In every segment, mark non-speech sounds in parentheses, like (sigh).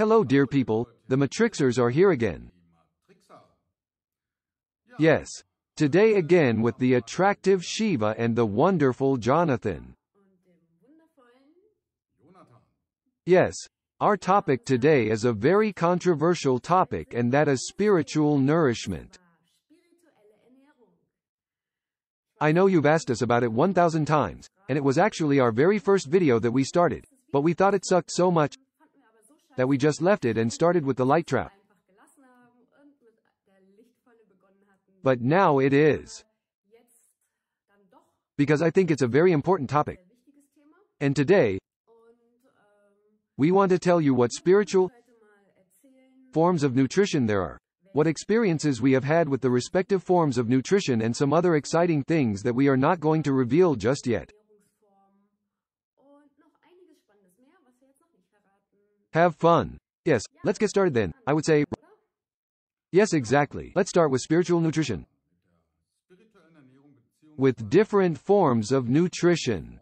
Hello dear people, the Matrixers are here again. Yes. Today again with the attractive Shiva and the wonderful Jonathan. Yes. Our topic today is a very controversial topic and that is spiritual nourishment. I know you've asked us about it 1,000 times, and it was actually our very first video that we started, but we thought it sucked so much, that we just left it and started with the light trap. But now it is. Because I think it's a very important topic. And today, we want to tell you what spiritual forms of nutrition there are, what experiences we have had with the respective forms of nutrition and some other exciting things that we are not going to reveal just yet. Have fun. Yes, let's get started then. I would say, yes, exactly. Let's start with spiritual nutrition. With different forms of nutrition.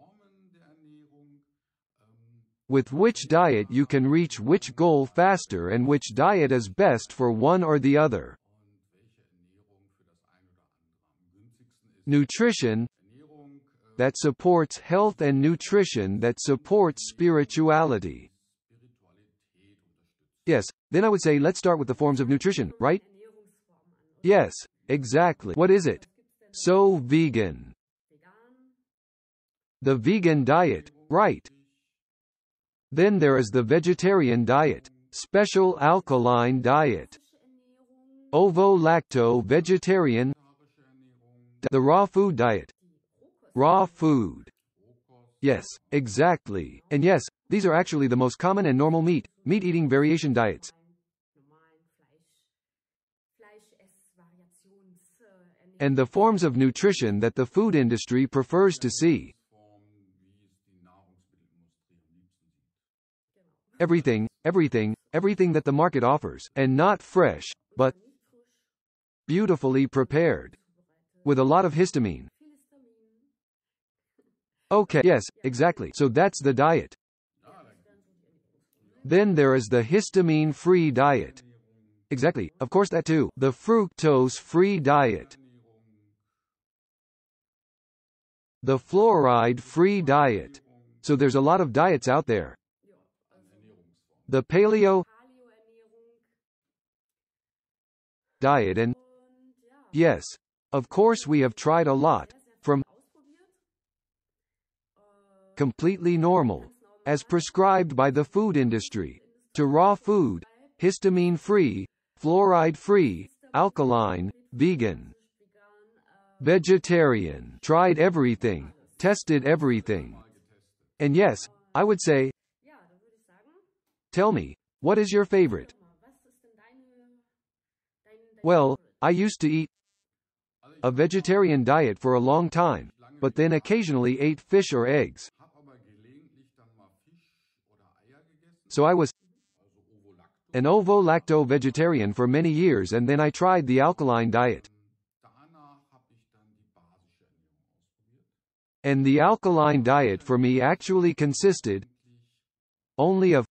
With which diet you can reach which goal faster and which diet is best for one or the other. Nutrition that supports health and nutrition that supports spirituality. Yes, then I would say let's start with the forms of nutrition, right? Yes, exactly. What is it? So vegan. The vegan diet, right. Then there is the vegetarian diet, special alkaline diet, ovo-lacto vegetarian, the raw food diet, raw food. Yes, exactly. And yes, these are actually the most common and normal meat, meat-eating variation diets. And the forms of nutrition that the food industry prefers to see. Everything, everything, everything that the market offers, and not fresh, but beautifully prepared. With a lot of histamine. Okay, yes, exactly. So that's the diet. Then there is the histamine-free diet. Exactly, of course that too, the fructose-free diet. The fluoride-free diet. So there's a lot of diets out there. The paleo diet and yes, of course we have tried a lot, from completely normal as prescribed by the food industry, to raw food, histamine-free, fluoride-free, alkaline, vegan, vegetarian, tried everything, tested everything. And yes, I would say, tell me, what is your favorite? Well, I used to eat a vegetarian diet for a long time, but then occasionally ate fish or eggs. so I was an ovo-lacto vegetarian for many years and then I tried the alkaline diet. And the alkaline diet for me actually consisted only of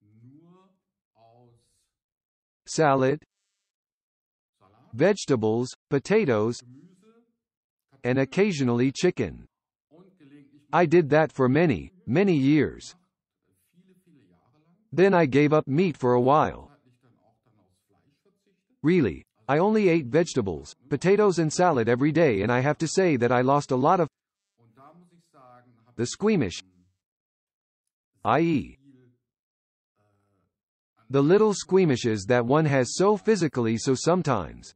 salad, vegetables, potatoes, and occasionally chicken. I did that for many, many years. Then I gave up meat for a while. Really, I only ate vegetables, potatoes and salad every day and I have to say that I lost a lot of the squeamish, i.e. the little squeamishes that one has so physically so sometimes.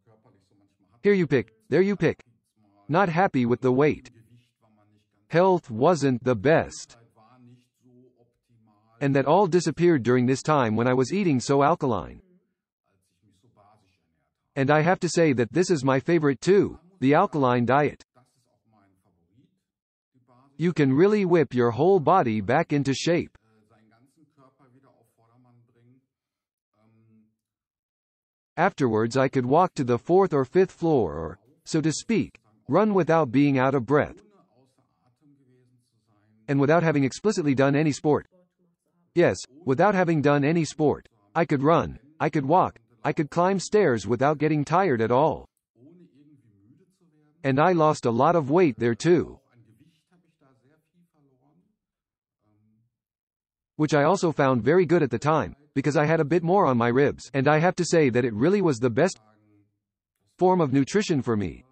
Here you pick, there you pick. Not happy with the weight. Health wasn't the best and that all disappeared during this time when I was eating so alkaline. And I have to say that this is my favorite too, the alkaline diet. You can really whip your whole body back into shape. Afterwards I could walk to the fourth or fifth floor or, so to speak, run without being out of breath and without having explicitly done any sport. Yes, without having done any sport. I could run, I could walk, I could climb stairs without getting tired at all. And I lost a lot of weight there too. Which I also found very good at the time, because I had a bit more on my ribs, and I have to say that it really was the best form of nutrition for me.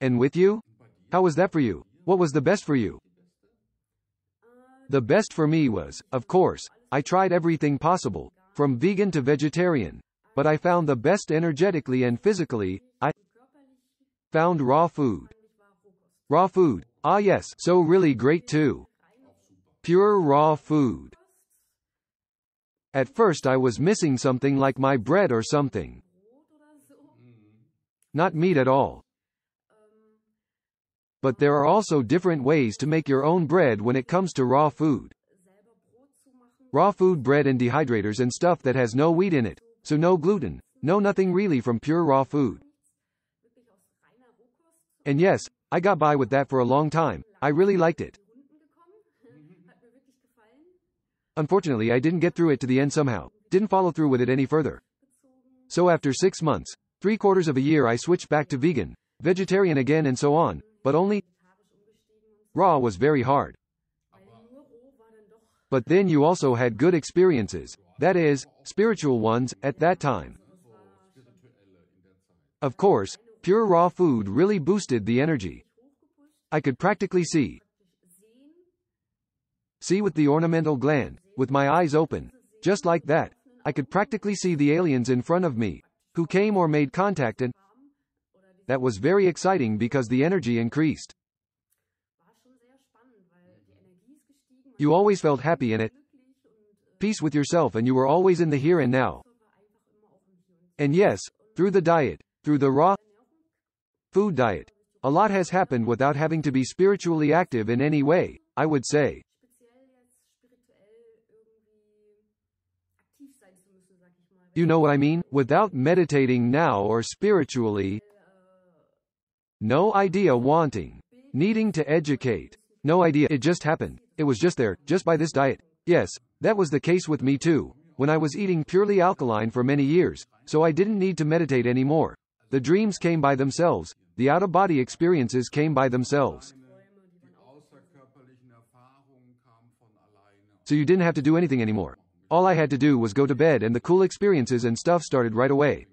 And with you? How was that for you? What was the best for you? The best for me was, of course, I tried everything possible, from vegan to vegetarian, but I found the best energetically and physically, I found raw food. Raw food, ah yes, so really great too. Pure raw food. At first I was missing something like my bread or something. Not meat at all but there are also different ways to make your own bread when it comes to raw food. Raw food bread and dehydrators and stuff that has no wheat in it, so no gluten, no nothing really from pure raw food. And yes, I got by with that for a long time, I really liked it. Unfortunately I didn't get through it to the end somehow, didn't follow through with it any further. So after six months, three quarters of a year I switched back to vegan, vegetarian again and so on, but only Raw was very hard. But then you also had good experiences, that is, spiritual ones, at that time. Of course, pure raw food really boosted the energy. I could practically see. See with the ornamental gland, with my eyes open, just like that. I could practically see the aliens in front of me, who came or made contact and that was very exciting because the energy increased. You always felt happy in it, peace with yourself and you were always in the here and now. And yes, through the diet, through the raw food diet, a lot has happened without having to be spiritually active in any way, I would say. You know what I mean? Without meditating now or spiritually, no idea wanting. Needing to educate. No idea. It just happened. It was just there, just by this diet. Yes, that was the case with me too, when I was eating purely alkaline for many years, so I didn't need to meditate anymore. The dreams came by themselves, the out-of-body experiences came by themselves. So you didn't have to do anything anymore. All I had to do was go to bed and the cool experiences and stuff started right away.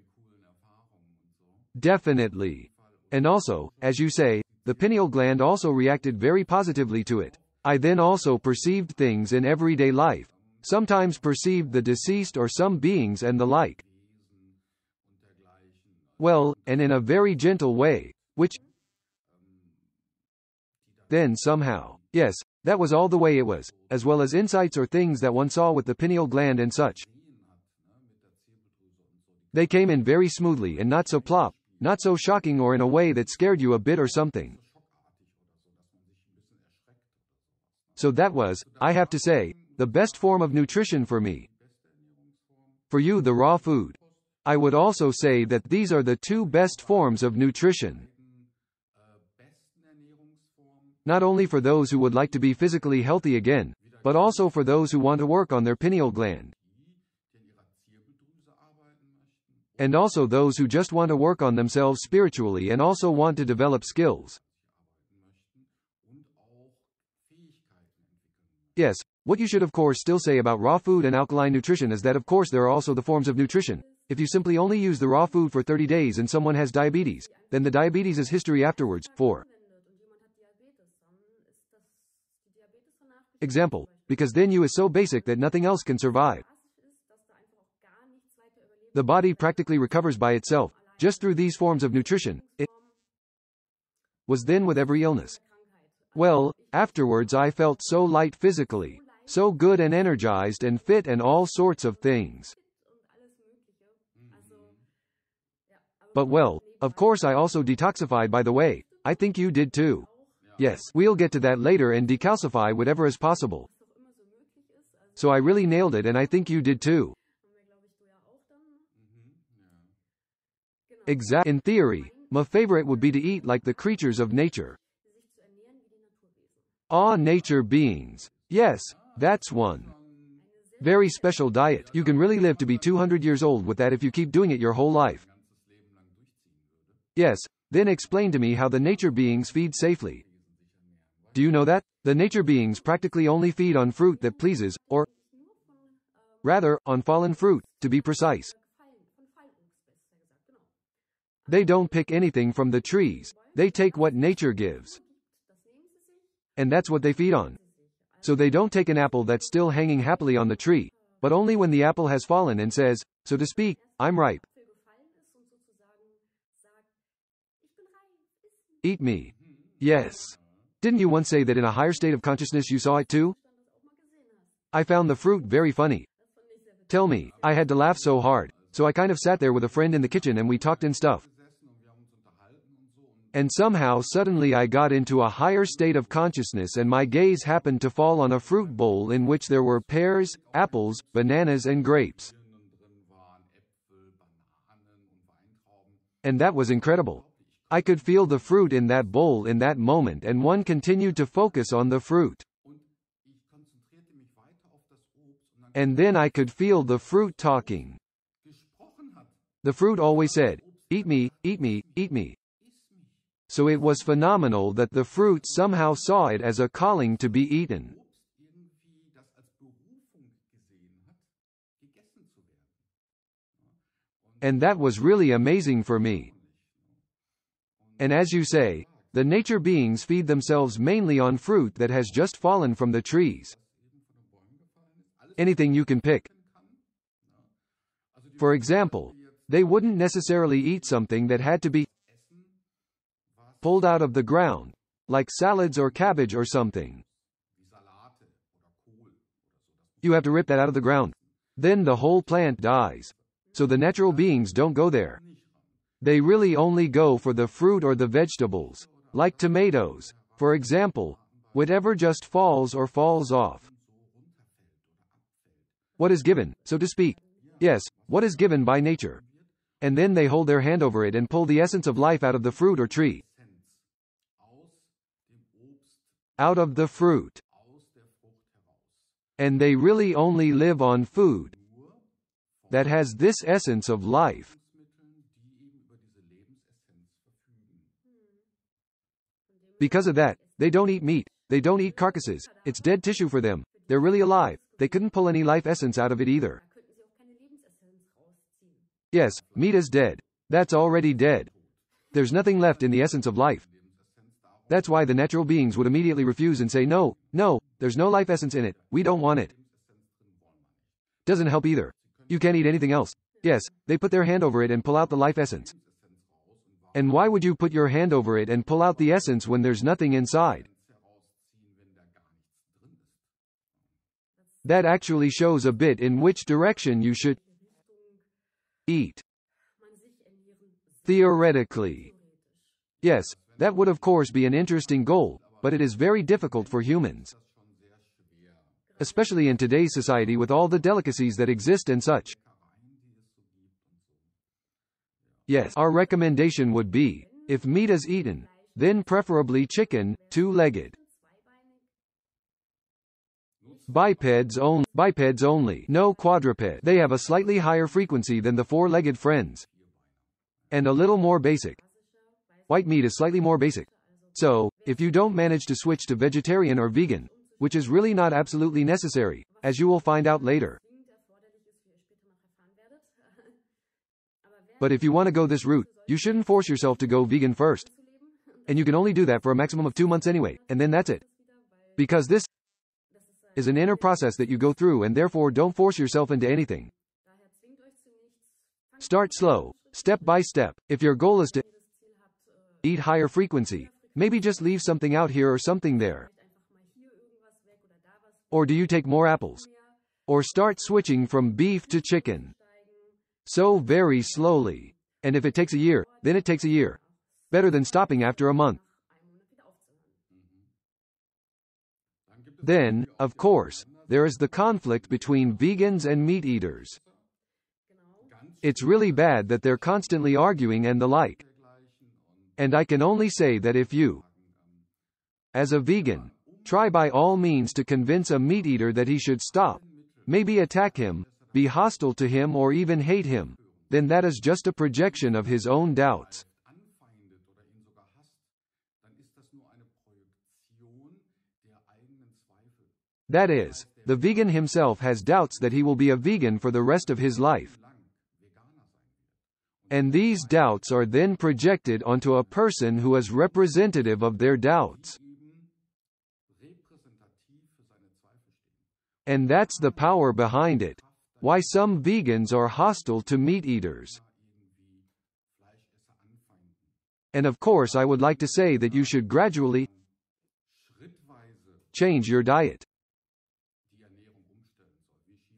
Definitely. And also, as you say, the pineal gland also reacted very positively to it. I then also perceived things in everyday life, sometimes perceived the deceased or some beings and the like. Well, and in a very gentle way, which then somehow, yes, that was all the way it was, as well as insights or things that one saw with the pineal gland and such. They came in very smoothly and not so plop, not so shocking or in a way that scared you a bit or something. So that was, I have to say, the best form of nutrition for me. For you the raw food. I would also say that these are the two best forms of nutrition. Not only for those who would like to be physically healthy again, but also for those who want to work on their pineal gland. and also those who just want to work on themselves spiritually and also want to develop skills. Yes, what you should of course still say about raw food and alkaline nutrition is that of course there are also the forms of nutrition. If you simply only use the raw food for 30 days and someone has diabetes, then the diabetes is history afterwards. For Example, because then you is so basic that nothing else can survive the body practically recovers by itself, just through these forms of nutrition. It was then with every illness. Well, afterwards I felt so light physically, so good and energized and fit and all sorts of things. But well, of course I also detoxified by the way, I think you did too. Yes, we'll get to that later and decalcify whatever is possible. So I really nailed it and I think you did too. Exact. In theory, my favorite would be to eat like the creatures of nature. Ah, nature beings. Yes, that's one. Very special diet. You can really live to be 200 years old with that if you keep doing it your whole life. Yes, then explain to me how the nature beings feed safely. Do you know that? The nature beings practically only feed on fruit that pleases, or rather, on fallen fruit, to be precise. They don't pick anything from the trees, they take what nature gives. And that's what they feed on. So they don't take an apple that's still hanging happily on the tree, but only when the apple has fallen and says, so to speak, I'm ripe. Eat me. Yes. Didn't you once say that in a higher state of consciousness you saw it too? I found the fruit very funny. Tell me, I had to laugh so hard. So I kind of sat there with a friend in the kitchen and we talked and stuff. And somehow suddenly I got into a higher state of consciousness and my gaze happened to fall on a fruit bowl in which there were pears, apples, bananas and grapes. And that was incredible. I could feel the fruit in that bowl in that moment and one continued to focus on the fruit. And then I could feel the fruit talking. The fruit always said, Eat me, eat me, eat me. So it was phenomenal that the fruit somehow saw it as a calling to be eaten. And that was really amazing for me. And as you say, the nature beings feed themselves mainly on fruit that has just fallen from the trees. Anything you can pick. For example, they wouldn't necessarily eat something that had to be pulled out of the ground, like salads or cabbage or something. You have to rip that out of the ground. Then the whole plant dies. So the natural beings don't go there. They really only go for the fruit or the vegetables, like tomatoes, for example, whatever just falls or falls off. What is given, so to speak? Yes, what is given by nature and then they hold their hand over it and pull the essence of life out of the fruit or tree. Out of the fruit. And they really only live on food that has this essence of life. Because of that, they don't eat meat, they don't eat carcasses, it's dead tissue for them, they're really alive, they couldn't pull any life essence out of it either. Yes, meat is dead. That's already dead. There's nothing left in the essence of life. That's why the natural beings would immediately refuse and say no, no, there's no life essence in it, we don't want it. Doesn't help either. You can't eat anything else. Yes, they put their hand over it and pull out the life essence. And why would you put your hand over it and pull out the essence when there's nothing inside? That actually shows a bit in which direction you should eat. Theoretically. Yes, that would of course be an interesting goal, but it is very difficult for humans. Especially in today's society with all the delicacies that exist and such. Yes, our recommendation would be, if meat is eaten, then preferably chicken, two-legged. Bipeds, only. bipeds only. No quadruped. They have a slightly higher frequency than the four-legged friends. And a little more basic. White meat is slightly more basic. So, if you don't manage to switch to vegetarian or vegan, which is really not absolutely necessary, as you will find out later. But if you want to go this route, you shouldn't force yourself to go vegan first. And you can only do that for a maximum of two months anyway, and then that's it. Because this is an inner process that you go through and therefore don't force yourself into anything. Start slow, step by step. If your goal is to eat higher frequency, maybe just leave something out here or something there. Or do you take more apples? Or start switching from beef to chicken? So very slowly. And if it takes a year, then it takes a year. Better than stopping after a month. Then, of course, there is the conflict between vegans and meat eaters. It's really bad that they're constantly arguing and the like. And I can only say that if you, as a vegan, try by all means to convince a meat eater that he should stop, maybe attack him, be hostile to him or even hate him, then that is just a projection of his own doubts. That is, the vegan himself has doubts that he will be a vegan for the rest of his life. And these doubts are then projected onto a person who is representative of their doubts. And that's the power behind it. Why some vegans are hostile to meat eaters. And of course I would like to say that you should gradually change your diet.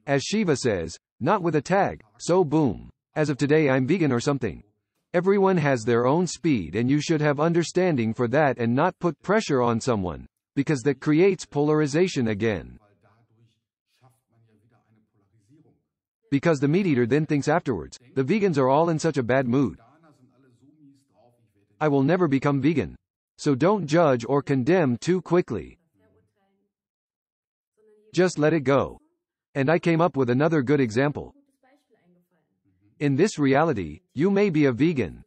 As Shiva says, not with a tag, so boom. As of today I'm vegan or something. Everyone has their own speed and you should have understanding for that and not put pressure on someone, because that creates polarization again. Because the meat eater then thinks afterwards, the vegans are all in such a bad mood. I will never become vegan. So don't judge or condemn too quickly. Just let it go. And I came up with another good example. In this reality, you may be a vegan.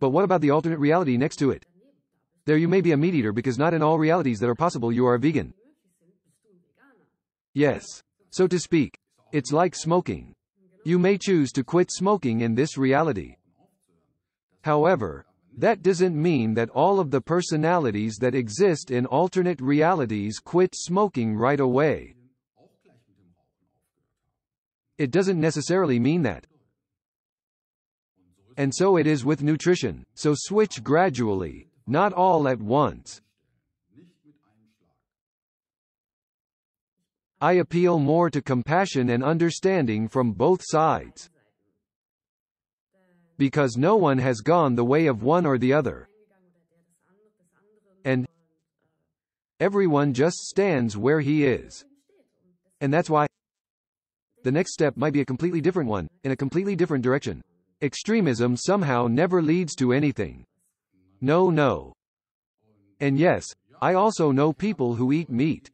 But what about the alternate reality next to it? There you may be a meat eater because not in all realities that are possible you are a vegan. Yes. So to speak, it's like smoking. You may choose to quit smoking in this reality. However, that doesn't mean that all of the personalities that exist in alternate realities quit smoking right away it doesn't necessarily mean that. And so it is with nutrition, so switch gradually, not all at once. I appeal more to compassion and understanding from both sides. Because no one has gone the way of one or the other. And everyone just stands where he is. And that's why the next step might be a completely different one, in a completely different direction. Extremism somehow never leads to anything. No, no. And yes, I also know people who eat meat.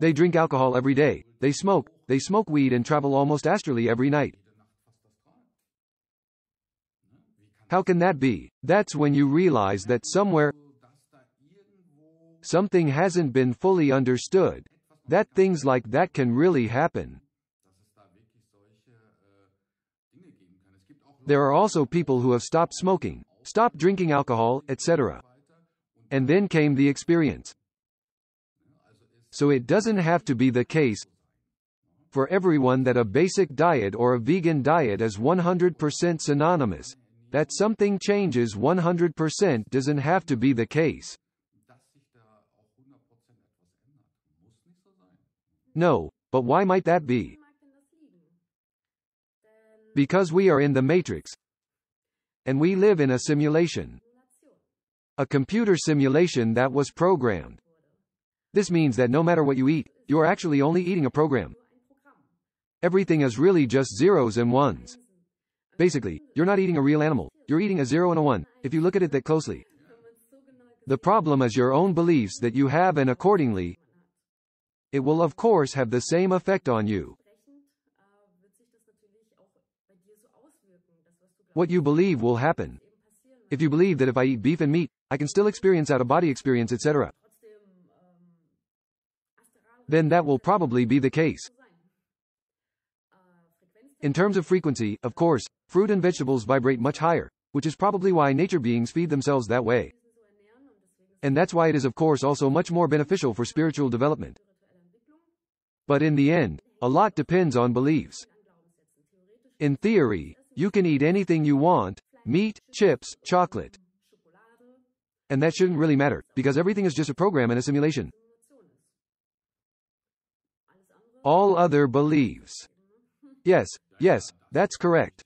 They drink alcohol every day, they smoke, they smoke weed and travel almost astrally every night. How can that be? That's when you realize that somewhere something hasn't been fully understood, that things like that can really happen. There are also people who have stopped smoking, stopped drinking alcohol, etc. And then came the experience. So it doesn't have to be the case for everyone that a basic diet or a vegan diet is 100% synonymous. That something changes 100% doesn't have to be the case. No. But why might that be? Because we are in the matrix. And we live in a simulation. A computer simulation that was programmed. This means that no matter what you eat, you are actually only eating a program. Everything is really just zeros and ones. Basically, you're not eating a real animal, you're eating a zero and a one, if you look at it that closely. The problem is your own beliefs that you have and accordingly, it will of course have the same effect on you. What you believe will happen. If you believe that if I eat beef and meat, I can still experience out-of-body experience etc. Then that will probably be the case. In terms of frequency, of course, fruit and vegetables vibrate much higher, which is probably why nature beings feed themselves that way. And that's why it is of course also much more beneficial for spiritual development. But in the end, a lot depends on beliefs. In theory, you can eat anything you want, meat, chips, chocolate. And that shouldn't really matter, because everything is just a program and a simulation. All other beliefs. Yes, yes, that's correct.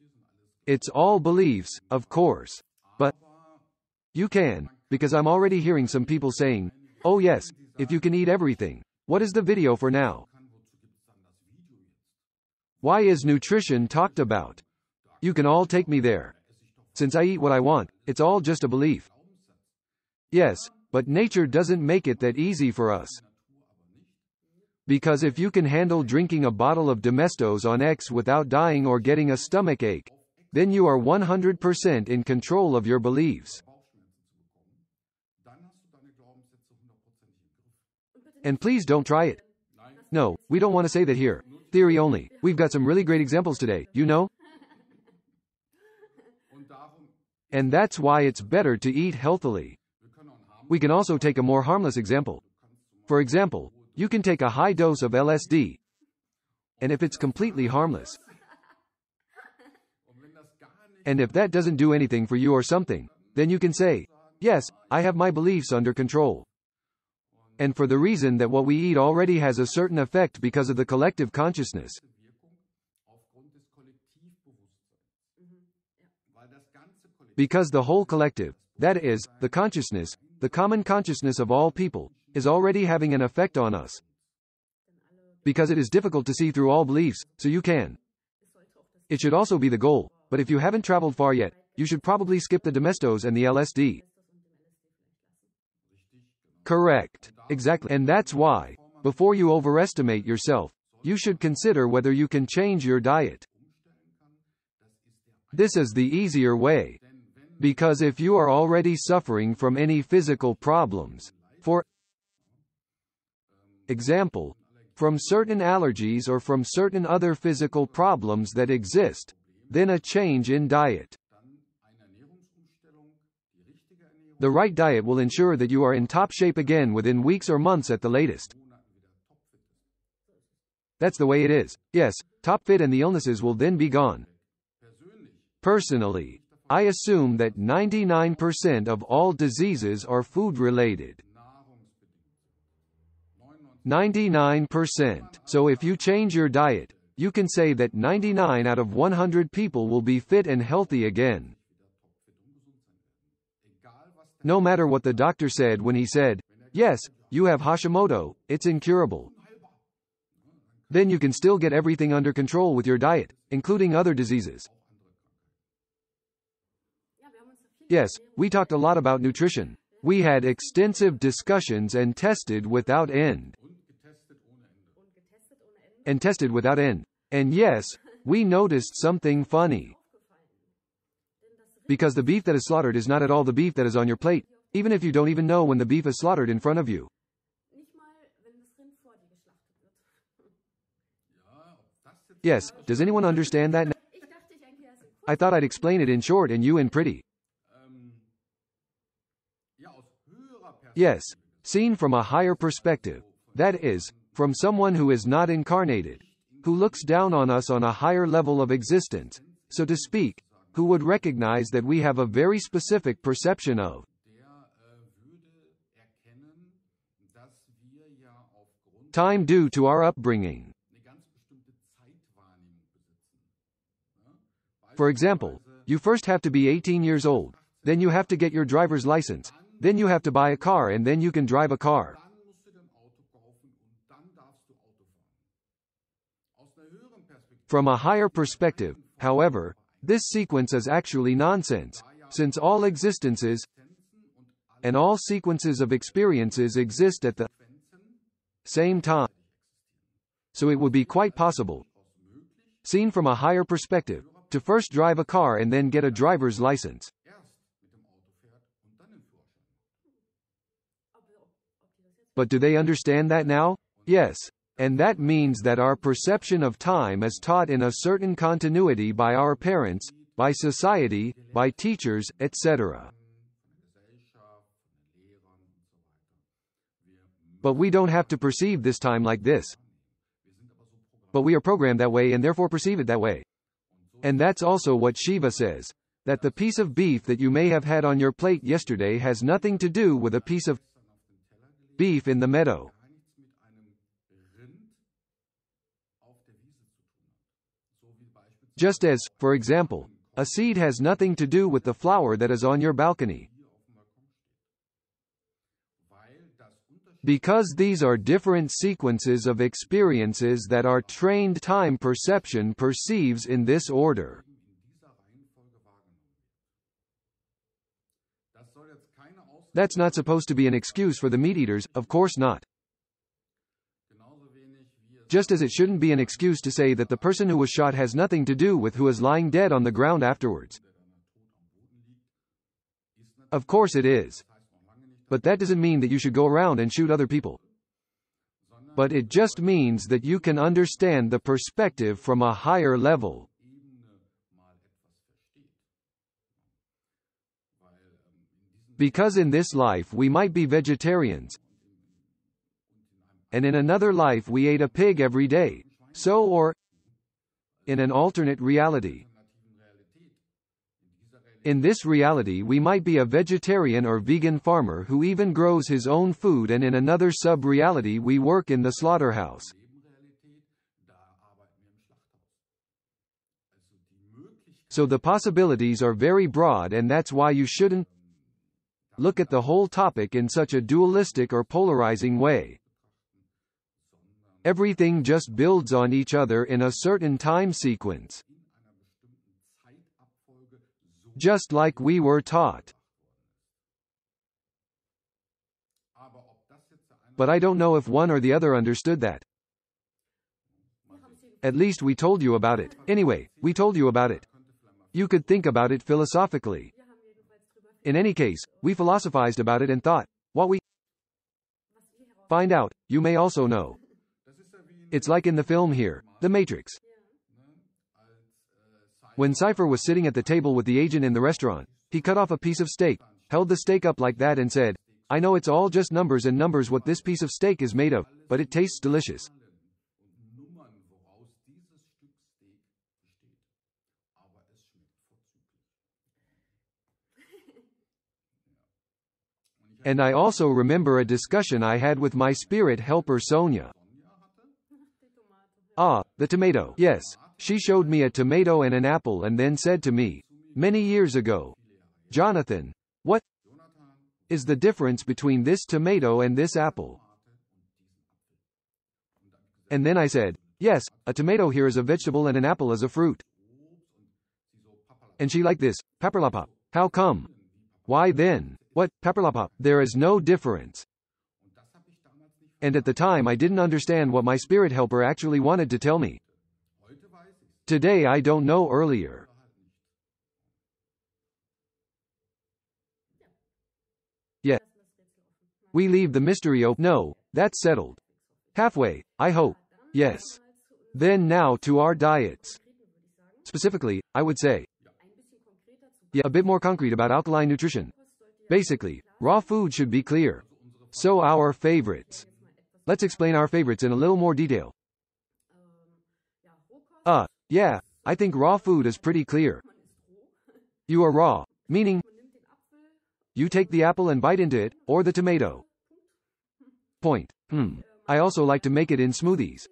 It's all beliefs, of course. But you can, because I'm already hearing some people saying, oh yes, if you can eat everything. What is the video for now? Why is nutrition talked about? You can all take me there. Since I eat what I want, it's all just a belief. Yes, but nature doesn't make it that easy for us. Because if you can handle drinking a bottle of Domestos on X without dying or getting a stomach ache, then you are 100% in control of your beliefs. And please don't try it. No, we don't want to say that here. Theory only. We've got some really great examples today, you know? And that's why it's better to eat healthily. We can also take a more harmless example. For example, you can take a high dose of LSD, and if it's completely harmless, and if that doesn't do anything for you or something, then you can say, yes, I have my beliefs under control and for the reason that what we eat already has a certain effect because of the collective consciousness. Because the whole collective, that is, the consciousness, the common consciousness of all people, is already having an effect on us. Because it is difficult to see through all beliefs, so you can. It should also be the goal, but if you haven't traveled far yet, you should probably skip the domestos and the LSD. Correct. Exactly. And that's why, before you overestimate yourself, you should consider whether you can change your diet. This is the easier way. Because if you are already suffering from any physical problems, for example, from certain allergies or from certain other physical problems that exist, then a change in diet The right diet will ensure that you are in top shape again within weeks or months at the latest. That's the way it is. Yes, top fit and the illnesses will then be gone. Personally, I assume that 99% of all diseases are food related. 99%. So if you change your diet, you can say that 99 out of 100 people will be fit and healthy again. No matter what the doctor said when he said, yes, you have Hashimoto, it's incurable. Then you can still get everything under control with your diet, including other diseases. Yes, we talked a lot about nutrition. We had extensive discussions and tested without end. And tested without end. And yes, we noticed something funny. Because the beef that is slaughtered is not at all the beef that is on your plate, even if you don't even know when the beef is slaughtered in front of you. Yes, does anyone understand that? Now? I thought I'd explain it in short and you in pretty. Yes, seen from a higher perspective. That is, from someone who is not incarnated, who looks down on us on a higher level of existence, so to speak, who would recognize that we have a very specific perception of. Time due to our upbringing. For example, you first have to be 18 years old, then you have to get your driver's license, then you have to buy a car and then you can drive a car. From a higher perspective, however, this sequence is actually nonsense, since all existences and all sequences of experiences exist at the same time. So it would be quite possible, seen from a higher perspective, to first drive a car and then get a driver's license. But do they understand that now? Yes and that means that our perception of time is taught in a certain continuity by our parents, by society, by teachers, etc. But we don't have to perceive this time like this. But we are programmed that way and therefore perceive it that way. And that's also what Shiva says, that the piece of beef that you may have had on your plate yesterday has nothing to do with a piece of beef in the meadow. Just as, for example, a seed has nothing to do with the flower that is on your balcony. Because these are different sequences of experiences that our trained time perception perceives in this order. That's not supposed to be an excuse for the meat eaters, of course not just as it shouldn't be an excuse to say that the person who was shot has nothing to do with who is lying dead on the ground afterwards. Of course it is. But that doesn't mean that you should go around and shoot other people. But it just means that you can understand the perspective from a higher level. Because in this life we might be vegetarians, and in another life we ate a pig every day. So or in an alternate reality. In this reality we might be a vegetarian or vegan farmer who even grows his own food and in another sub-reality we work in the slaughterhouse. So the possibilities are very broad and that's why you shouldn't look at the whole topic in such a dualistic or polarizing way. Everything just builds on each other in a certain time sequence. Just like we were taught. But I don't know if one or the other understood that. At least we told you about it. Anyway, we told you about it. You could think about it philosophically. In any case, we philosophized about it and thought, what we find out, you may also know. It's like in the film here, The Matrix. When Cypher was sitting at the table with the agent in the restaurant, he cut off a piece of steak, held the steak up like that and said, I know it's all just numbers and numbers what this piece of steak is made of, but it tastes delicious. And I also remember a discussion I had with my spirit helper Sonia. Ah, the tomato. Yes. She showed me a tomato and an apple and then said to me, many years ago, Jonathan, what is the difference between this tomato and this apple? And then I said, yes, a tomato here is a vegetable and an apple is a fruit. And she liked this, paperlapop. How come? Why then? What, paperlapop? There is no difference and at the time I didn't understand what my spirit helper actually wanted to tell me. Today I don't know earlier. Yeah, We leave the mystery open. No, that's settled. Halfway, I hope. Yes. Then now to our diets. Specifically, I would say. Yeah, a bit more concrete about alkaline nutrition. Basically, raw food should be clear. So our favorites. Let's explain our favorites in a little more detail. Um, uh, yeah, I think raw food is pretty clear. You are raw, meaning you take the apple and bite into it, or the tomato. Point. Hmm. I also like to make it in smoothies.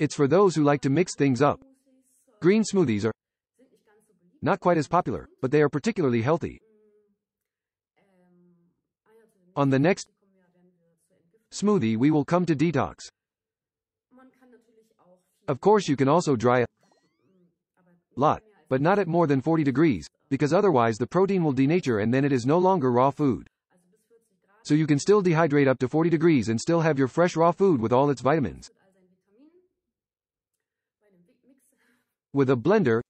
It's for those who like to mix things up. Green smoothies are not quite as popular, but they are particularly healthy. On the next Smoothie we will come to detox. Of course you can also dry a lot, but not at more than 40 degrees, because otherwise the protein will denature and then it is no longer raw food. So you can still dehydrate up to 40 degrees and still have your fresh raw food with all its vitamins. With a blender,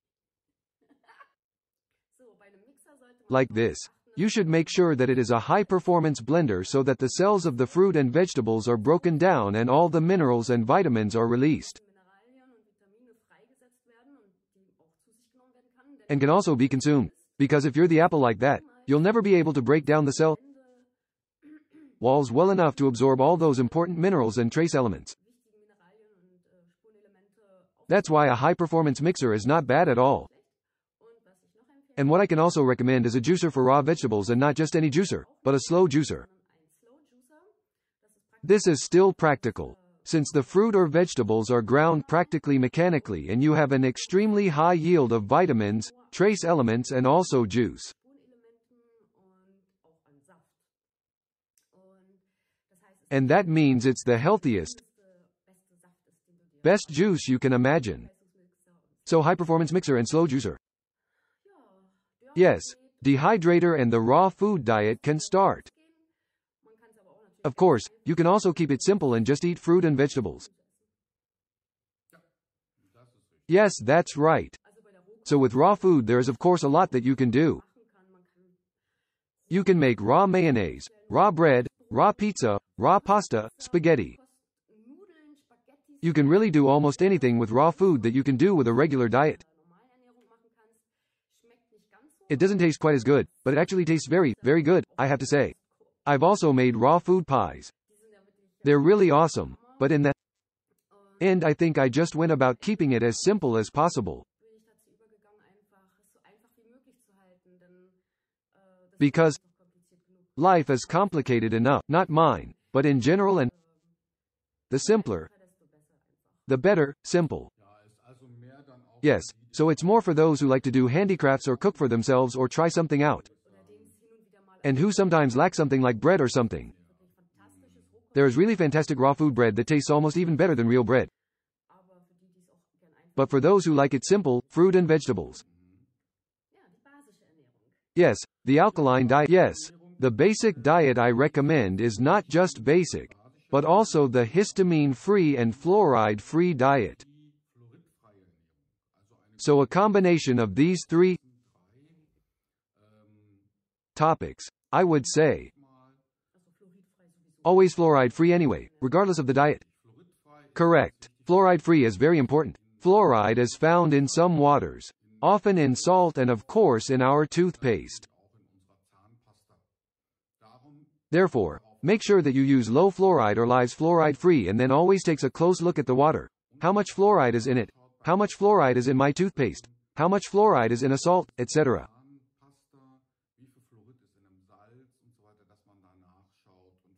(laughs) like this. You should make sure that it is a high-performance blender so that the cells of the fruit and vegetables are broken down and all the minerals and vitamins are released. And can also be consumed. Because if you're the apple like that, you'll never be able to break down the cell walls well enough to absorb all those important minerals and trace elements. That's why a high-performance mixer is not bad at all. And what I can also recommend is a juicer for raw vegetables and not just any juicer, but a slow juicer. This is still practical. Since the fruit or vegetables are ground practically mechanically and you have an extremely high yield of vitamins, trace elements and also juice. And that means it's the healthiest, best juice you can imagine. So high performance mixer and slow juicer. Yes, dehydrator and the raw food diet can start. Of course, you can also keep it simple and just eat fruit and vegetables. Yes, that's right. So with raw food there is of course a lot that you can do. You can make raw mayonnaise, raw bread, raw pizza, raw pasta, spaghetti. You can really do almost anything with raw food that you can do with a regular diet. It doesn't taste quite as good, but it actually tastes very, very good, I have to say. I've also made raw food pies. They're really awesome, but in the end I think I just went about keeping it as simple as possible. Because life is complicated enough, not mine, but in general and the simpler, the better, simple. Yes, so it's more for those who like to do handicrafts or cook for themselves or try something out. And who sometimes lack something like bread or something. There is really fantastic raw food bread that tastes almost even better than real bread. But for those who like it simple, fruit and vegetables. Yes, the alkaline diet. Yes, the basic diet I recommend is not just basic, but also the histamine-free and fluoride-free diet. So a combination of these three topics, I would say, always fluoride-free anyway, regardless of the diet. Correct. Fluoride-free is very important. Fluoride is found in some waters, often in salt and of course in our toothpaste. Therefore, make sure that you use low fluoride or lives fluoride-free and then always takes a close look at the water, how much fluoride is in it, how much fluoride is in my toothpaste, how much fluoride is in a salt, etc.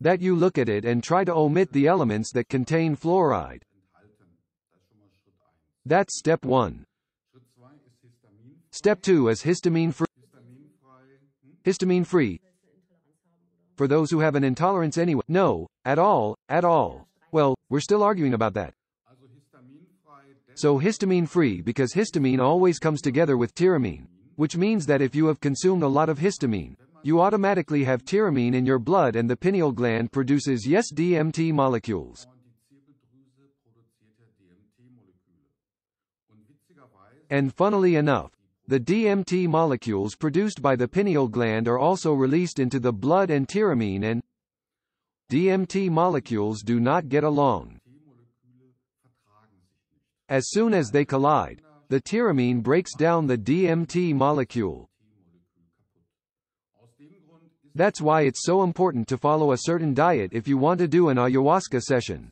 That you look at it and try to omit the elements that contain fluoride. That's step 1. Step 2 is histamine-free. Histamine-free. For those who have an intolerance anyway. No, at all, at all. Well, we're still arguing about that. So histamine-free because histamine always comes together with tyramine, which means that if you have consumed a lot of histamine, you automatically have tyramine in your blood and the pineal gland produces yes-DMT molecules. And funnily enough, the DMT molecules produced by the pineal gland are also released into the blood and tyramine and DMT molecules do not get along. As soon as they collide, the tyramine breaks down the DMT molecule. That's why it's so important to follow a certain diet if you want to do an ayahuasca session.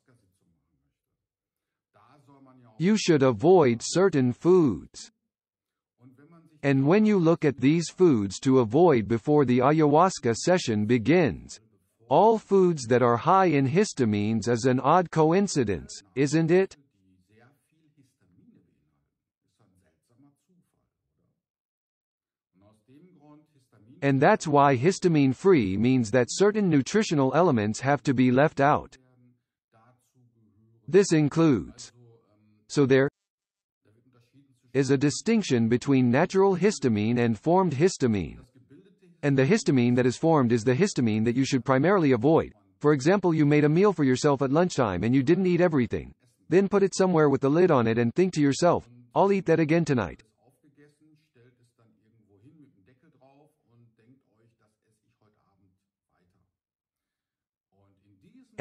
You should avoid certain foods. And when you look at these foods to avoid before the ayahuasca session begins, all foods that are high in histamines is an odd coincidence, isn't it? And that's why histamine-free means that certain nutritional elements have to be left out. This includes. So there is a distinction between natural histamine and formed histamine. And the histamine that is formed is the histamine that you should primarily avoid. For example, you made a meal for yourself at lunchtime and you didn't eat everything. Then put it somewhere with the lid on it and think to yourself, I'll eat that again tonight.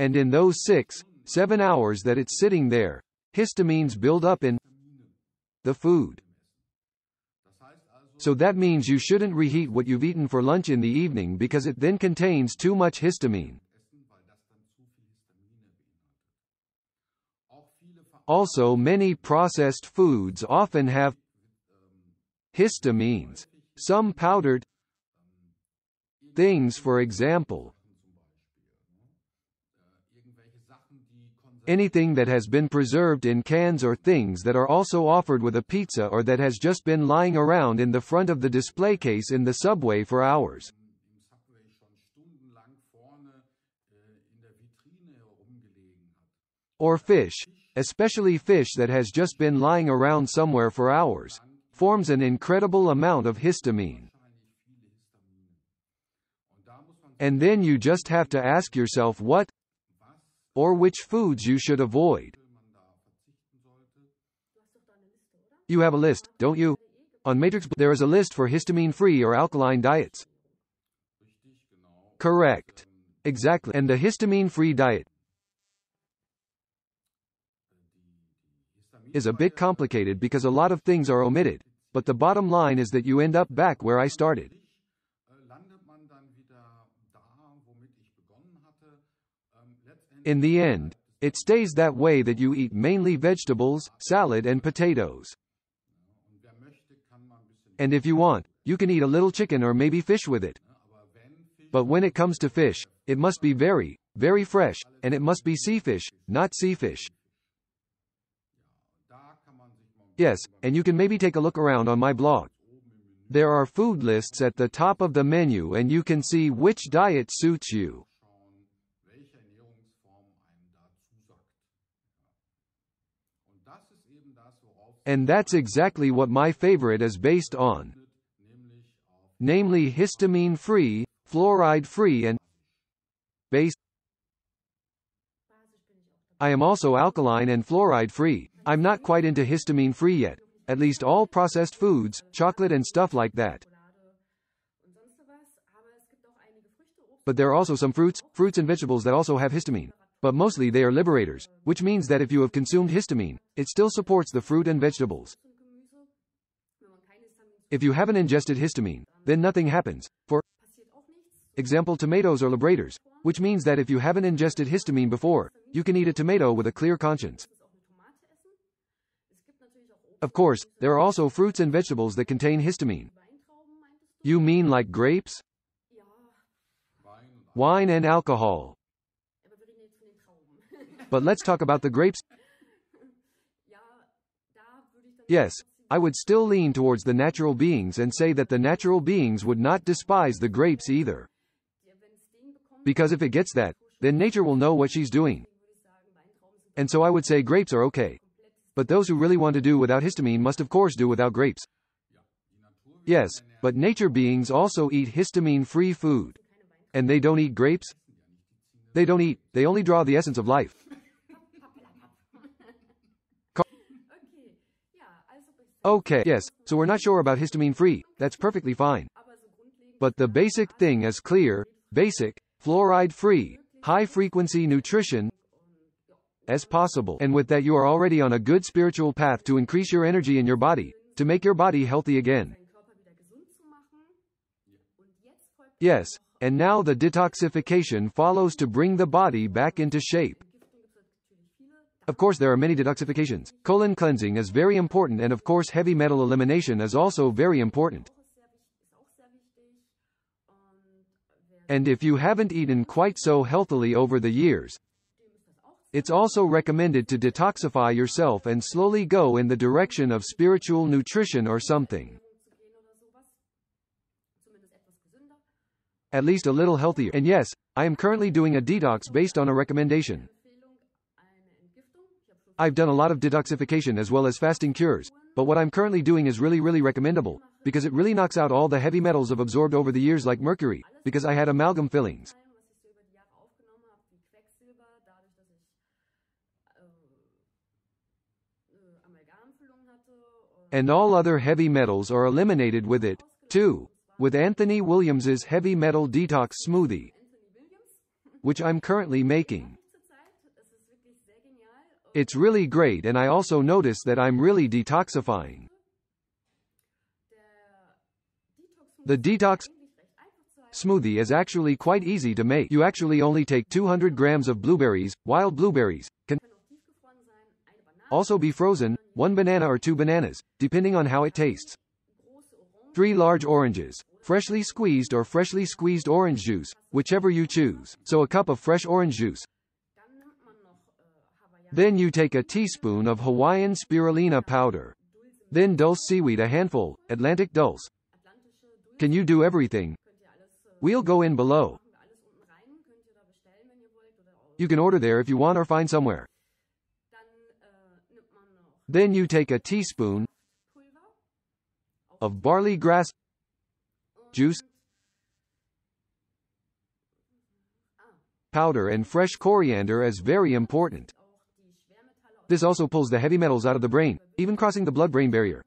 and in those six, seven hours that it's sitting there, histamines build up in the food. So that means you shouldn't reheat what you've eaten for lunch in the evening because it then contains too much histamine. Also many processed foods often have histamines. Some powdered things for example, anything that has been preserved in cans or things that are also offered with a pizza or that has just been lying around in the front of the display case in the subway for hours. Or fish. Especially fish that has just been lying around somewhere for hours. Forms an incredible amount of histamine. And then you just have to ask yourself what, or which foods you should avoid. You have a list, don't you? On Matrix, there is a list for histamine-free or alkaline diets. Correct. Exactly. And the histamine-free diet is a bit complicated because a lot of things are omitted, but the bottom line is that you end up back where I started. In the end, it stays that way that you eat mainly vegetables, salad and potatoes. And if you want, you can eat a little chicken or maybe fish with it. But when it comes to fish, it must be very, very fresh, and it must be sea fish, not sea fish. Yes, and you can maybe take a look around on my blog. There are food lists at the top of the menu and you can see which diet suits you. and that's exactly what my favorite is based on. Namely histamine-free, fluoride-free and base. I am also alkaline and fluoride-free. I'm not quite into histamine-free yet. At least all processed foods, chocolate and stuff like that. But there are also some fruits, fruits and vegetables that also have histamine but mostly they are liberators, which means that if you have consumed histamine, it still supports the fruit and vegetables. If you haven't ingested histamine, then nothing happens. For example, tomatoes are liberators, which means that if you haven't ingested histamine before, you can eat a tomato with a clear conscience. Of course, there are also fruits and vegetables that contain histamine. You mean like grapes? Wine and alcohol. But let's talk about the grapes. Yes, I would still lean towards the natural beings and say that the natural beings would not despise the grapes either. Because if it gets that, then nature will know what she's doing. And so I would say grapes are okay. But those who really want to do without histamine must of course do without grapes. Yes, but nature beings also eat histamine-free food. And they don't eat grapes? They don't eat, they only draw the essence of life. Okay, yes, so we're not sure about histamine-free, that's perfectly fine. But the basic thing is clear, basic, fluoride-free, high-frequency nutrition as possible. And with that you are already on a good spiritual path to increase your energy in your body, to make your body healthy again. Yes, and now the detoxification follows to bring the body back into shape. Of course there are many detoxifications. Colon cleansing is very important and of course heavy metal elimination is also very important. And if you haven't eaten quite so healthily over the years, it's also recommended to detoxify yourself and slowly go in the direction of spiritual nutrition or something. At least a little healthier. And yes, I am currently doing a detox based on a recommendation. I've done a lot of detoxification as well as fasting cures, but what I'm currently doing is really really recommendable, because it really knocks out all the heavy metals I've absorbed over the years like mercury, because I had amalgam fillings. And all other heavy metals are eliminated with it, too, with Anthony Williams's Heavy Metal Detox Smoothie, which I'm currently making. It's really great and I also notice that I'm really detoxifying. The detox smoothie is actually quite easy to make. You actually only take 200 grams of blueberries, wild blueberries, can also be frozen, one banana or two bananas, depending on how it tastes. Three large oranges, freshly squeezed or freshly squeezed orange juice, whichever you choose. So a cup of fresh orange juice, then you take a teaspoon of Hawaiian spirulina powder. Then dulse seaweed a handful, Atlantic dulse. Can you do everything? We'll go in below. You can order there if you want or find somewhere. Then you take a teaspoon of barley grass juice, powder and fresh coriander is very important. This also pulls the heavy metals out of the brain, even crossing the blood-brain barrier.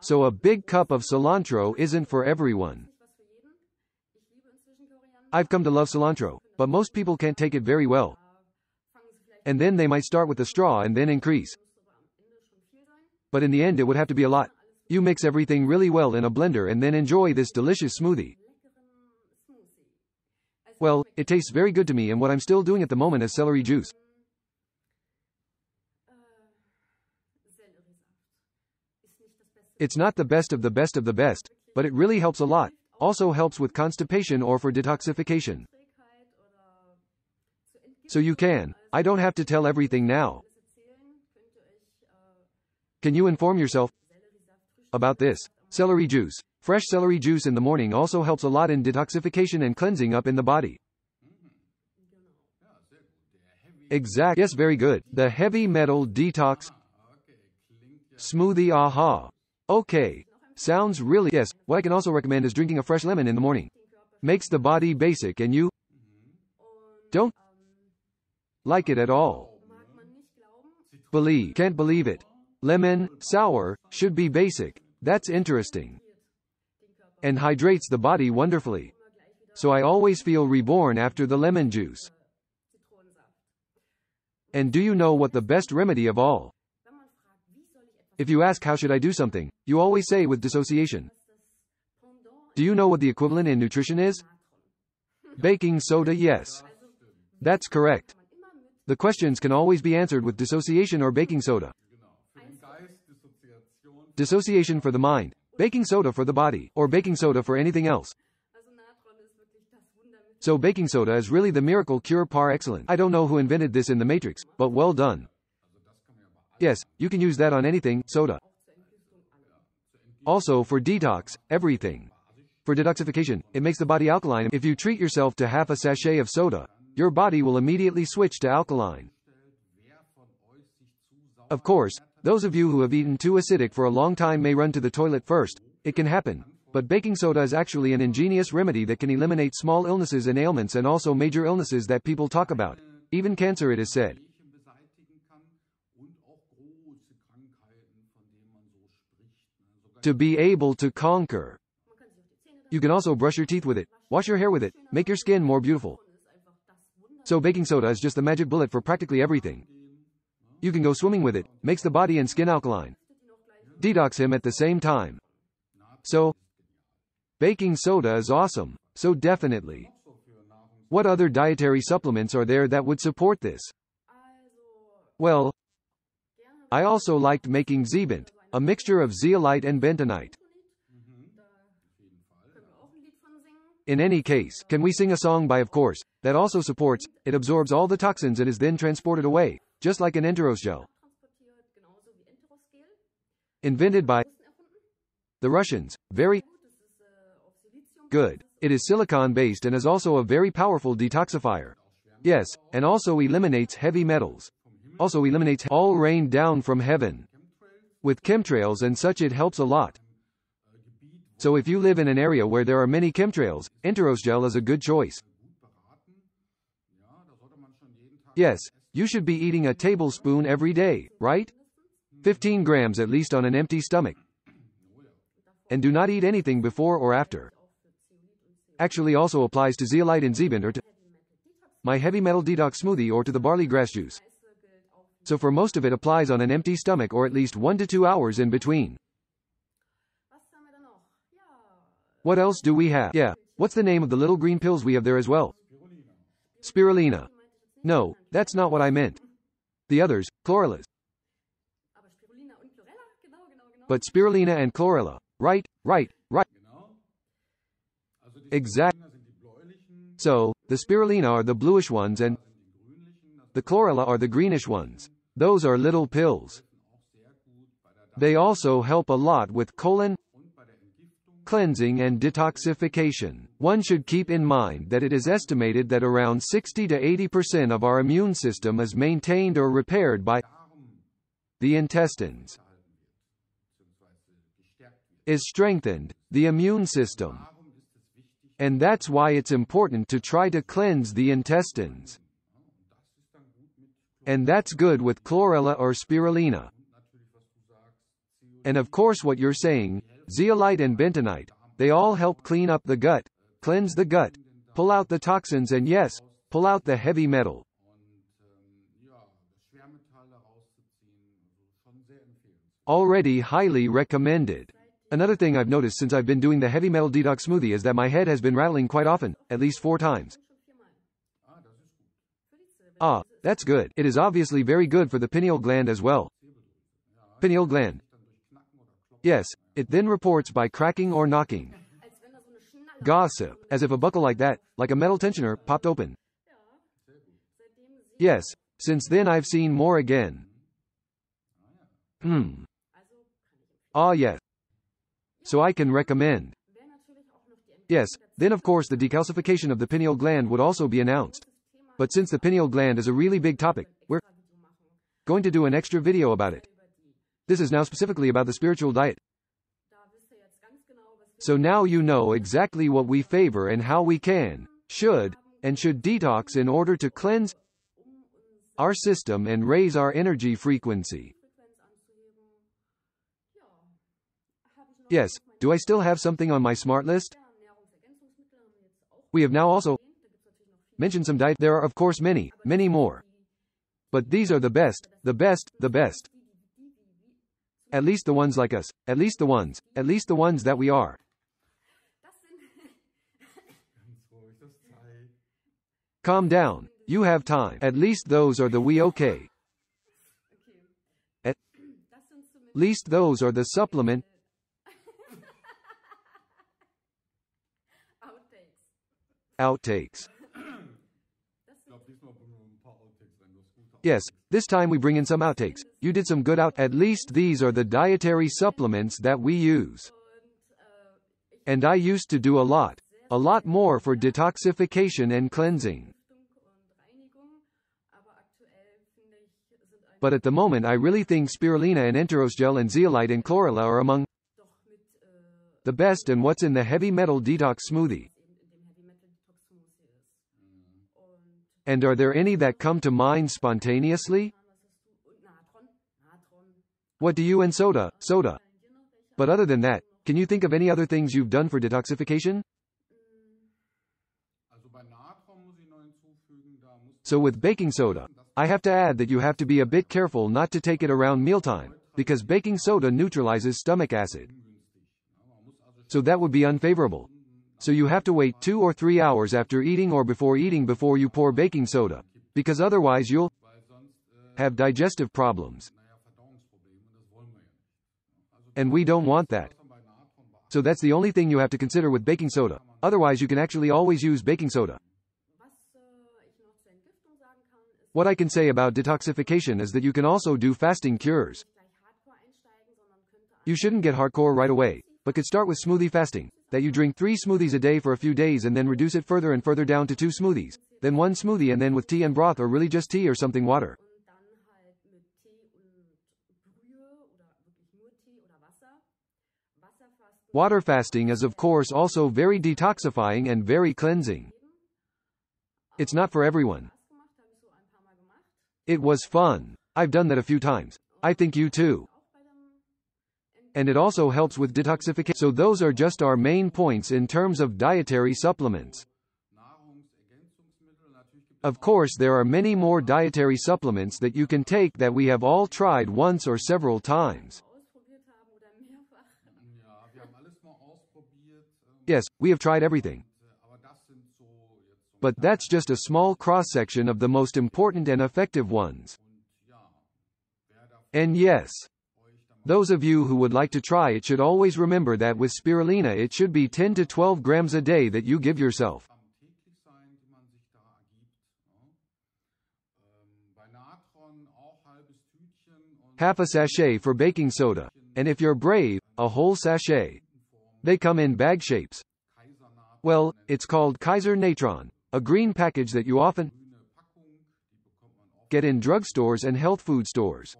So a big cup of cilantro isn't for everyone. I've come to love cilantro, but most people can't take it very well. And then they might start with a straw and then increase. But in the end it would have to be a lot. You mix everything really well in a blender and then enjoy this delicious smoothie. Well, it tastes very good to me and what I'm still doing at the moment is celery juice. It's not the best of the best of the best, but it really helps a lot. Also helps with constipation or for detoxification. So you can. I don't have to tell everything now. Can you inform yourself about this? Celery juice. Fresh celery juice in the morning also helps a lot in detoxification and cleansing up in the body. Exact. Yes, very good. The heavy metal detox smoothie aha. Okay. Sounds really yes. What I can also recommend is drinking a fresh lemon in the morning. Makes the body basic and you don't like it at all. Believe. Can't believe it. Lemon, sour, should be basic. That's interesting. And hydrates the body wonderfully. So I always feel reborn after the lemon juice. And do you know what the best remedy of all? If you ask how should I do something, you always say with dissociation. Do you know what the equivalent in nutrition is? Baking soda yes. That's correct. The questions can always be answered with dissociation or baking soda. Dissociation for the mind, baking soda for the body, or baking soda for anything else. So baking soda is really the miracle cure par excellence. I don't know who invented this in the Matrix, but well done. Yes, you can use that on anything, soda. Also for detox, everything. For detoxification, it makes the body alkaline. If you treat yourself to half a sachet of soda, your body will immediately switch to alkaline. Of course, those of you who have eaten too acidic for a long time may run to the toilet first. It can happen. But baking soda is actually an ingenious remedy that can eliminate small illnesses and ailments and also major illnesses that people talk about. Even cancer it is said. to be able to conquer. You can also brush your teeth with it, wash your hair with it, make your skin more beautiful. So baking soda is just the magic bullet for practically everything. You can go swimming with it, makes the body and skin alkaline. Detox him at the same time. So, baking soda is awesome, so definitely. What other dietary supplements are there that would support this? Well, I also liked making Zebint a mixture of zeolite and bentonite. In any case, can we sing a song by of course, that also supports, it absorbs all the toxins and is then transported away, just like an enteros gel. Invented by the Russians, very good. It is silicon-based and is also a very powerful detoxifier. Yes, and also eliminates heavy metals. Also eliminates all rain down from heaven. With chemtrails and such it helps a lot. So if you live in an area where there are many chemtrails, Interosgel is a good choice. Yes, you should be eating a tablespoon every day, right? 15 grams at least on an empty stomach. And do not eat anything before or after. Actually also applies to zeolite and or to my heavy metal detox smoothie or to the barley grass juice so for most of it applies on an empty stomach or at least one to two hours in between. What else do we have? Yeah. What's the name of the little green pills we have there as well? Spirulina. No, that's not what I meant. The others, chlorellas. But spirulina and chlorella. Right, right, right. Exactly. So, the spirulina are the bluish ones and the chlorella are the greenish ones. Those are little pills. They also help a lot with colon cleansing and detoxification. One should keep in mind that it is estimated that around 60 to 80% of our immune system is maintained or repaired by the intestines is strengthened, the immune system. And that's why it's important to try to cleanse the intestines. And that's good with chlorella or spirulina. And of course what you're saying, zeolite and bentonite, they all help clean up the gut, cleanse the gut, pull out the toxins and yes, pull out the heavy metal. Already highly recommended. Another thing I've noticed since I've been doing the heavy metal detox smoothie is that my head has been rattling quite often, at least four times. Ah, that's good. It is obviously very good for the pineal gland as well. Pineal gland. Yes, it then reports by cracking or knocking. Gossip, as if a buckle like that, like a metal tensioner, popped open. Yes, since then I've seen more again. Hmm. Ah yes. So I can recommend. Yes, then of course the decalcification of the pineal gland would also be announced. But since the pineal gland is a really big topic, we're going to do an extra video about it. This is now specifically about the spiritual diet. So now you know exactly what we favor and how we can, should, and should detox in order to cleanse our system and raise our energy frequency. Yes, do I still have something on my smart list? We have now also mention some diet. There are of course many, many more. But these are the best, the best, the best. At least the ones like us, at least the ones, at least the ones that we are. Calm down, you have time. At least those are the we okay. At least those are the supplement. Outtakes. Yes, this time we bring in some outtakes. You did some good out. At least these are the dietary supplements that we use. And I used to do a lot. A lot more for detoxification and cleansing. But at the moment I really think spirulina and enterosgel and zeolite and chlorella are among the best and what's in the heavy metal detox smoothie. And are there any that come to mind spontaneously? What do you and soda, soda? But other than that, can you think of any other things you've done for detoxification? So with baking soda, I have to add that you have to be a bit careful not to take it around mealtime, because baking soda neutralizes stomach acid. So that would be unfavorable so you have to wait 2 or 3 hours after eating or before eating before you pour baking soda, because otherwise you'll have digestive problems. And we don't want that. So that's the only thing you have to consider with baking soda. Otherwise you can actually always use baking soda. What I can say about detoxification is that you can also do fasting cures. You shouldn't get hardcore right away, but could start with smoothie fasting, that you drink three smoothies a day for a few days and then reduce it further and further down to two smoothies, then one smoothie and then with tea and broth or really just tea or something water. Water fasting is of course also very detoxifying and very cleansing. It's not for everyone. It was fun. I've done that a few times. I think you too and it also helps with detoxification. So those are just our main points in terms of dietary supplements. Of course there are many more dietary supplements that you can take that we have all tried once or several times. Yes, we have tried everything. But that's just a small cross-section of the most important and effective ones. And yes, those of you who would like to try it should always remember that with spirulina it should be 10 to 12 grams a day that you give yourself. Ähm, Half a sachet for baking soda. And if you're brave, a whole sachet. They come in bag shapes. Well, it's called Kaiser Natron, a green package that you often get in drugstores and health food stores.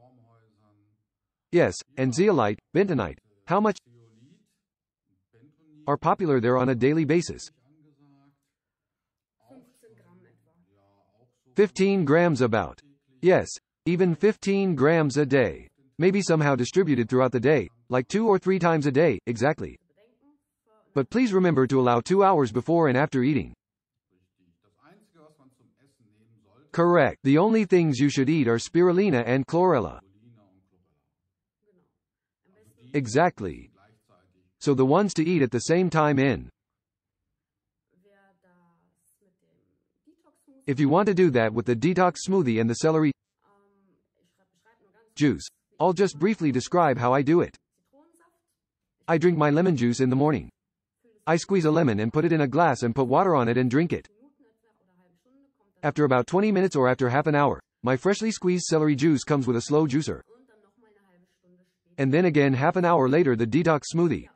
Yes, and zeolite, bentonite, how much are popular there on a daily basis. 15 grams about. Yes, even 15 grams a day. Maybe somehow distributed throughout the day, like two or three times a day, exactly. But please remember to allow two hours before and after eating. Correct. The only things you should eat are spirulina and chlorella. Exactly. So the ones to eat at the same time in. If you want to do that with the detox smoothie and the celery juice, I'll just briefly describe how I do it. I drink my lemon juice in the morning. I squeeze a lemon and put it in a glass and put water on it and drink it. After about 20 minutes or after half an hour, my freshly squeezed celery juice comes with a slow juicer and then again half an hour later the detox smoothie.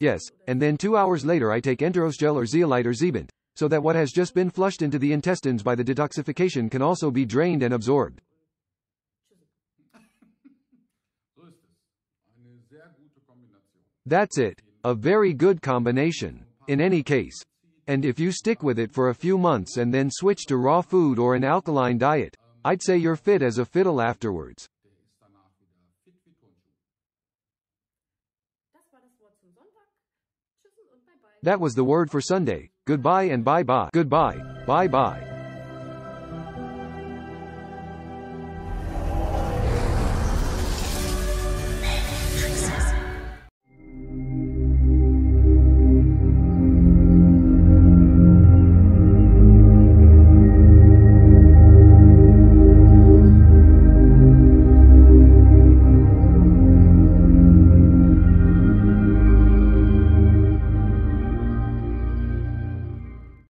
Yes, and then two hours later I take Enteros gel or zeolite or Zebent, so that what has just been flushed into the intestines by the detoxification can also be drained and absorbed. That's it. A very good combination. In any case. And if you stick with it for a few months and then switch to raw food or an alkaline diet, I'd say you're fit as a fiddle afterwards. That was the word for Sunday. Goodbye and bye-bye. Goodbye. Bye-bye.